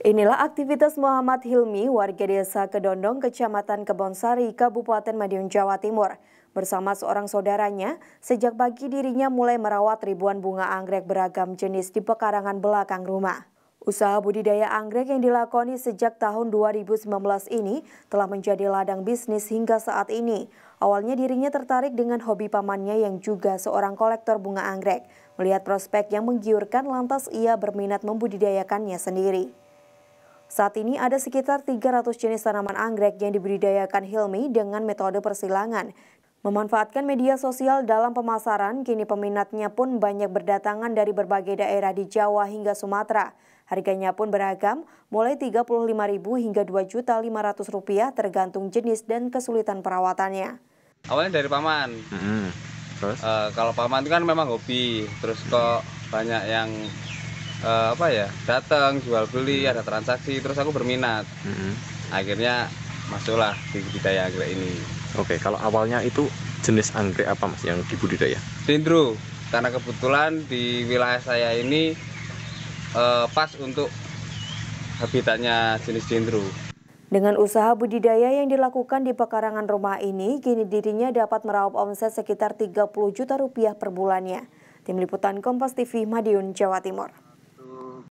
Inilah aktivitas Muhammad Hilmi, warga desa Kedondong, kecamatan Kebonsari, Kabupaten Madiun, Jawa Timur. Bersama seorang saudaranya, sejak pagi dirinya mulai merawat ribuan bunga anggrek beragam jenis di pekarangan belakang rumah. Usaha budidaya anggrek yang dilakoni sejak tahun 2019 ini telah menjadi ladang bisnis hingga saat ini. Awalnya dirinya tertarik dengan hobi pamannya yang juga seorang kolektor bunga anggrek. Melihat prospek yang menggiurkan lantas ia berminat membudidayakannya sendiri. Saat ini ada sekitar 300 jenis tanaman anggrek yang dibudidayakan Hilmi dengan metode persilangan. Memanfaatkan media sosial dalam pemasaran, kini peminatnya pun banyak berdatangan dari berbagai daerah di Jawa hingga Sumatera. Harganya pun beragam, mulai Rp35.000 hingga rp rupiah tergantung jenis dan kesulitan perawatannya. Awalnya dari paman. -hmm. Terus? Uh, kalau paman itu kan memang hobi, terus kok banyak yang uh, apa ya datang jual beli ada transaksi terus aku berminat hmm. akhirnya masuklah di budidaya anggrek ini oke kalau awalnya itu jenis anggrek apa mas yang dibudidaya dendro karena kebetulan di wilayah saya ini uh, pas untuk habitatnya jenis dendro dengan usaha budidaya yang dilakukan di pekarangan rumah ini, kini dirinya dapat meraup omset sekitar 30 juta rupiah per bulannya. Tim Liputan Kompas TV Madiun, Jawa Timur.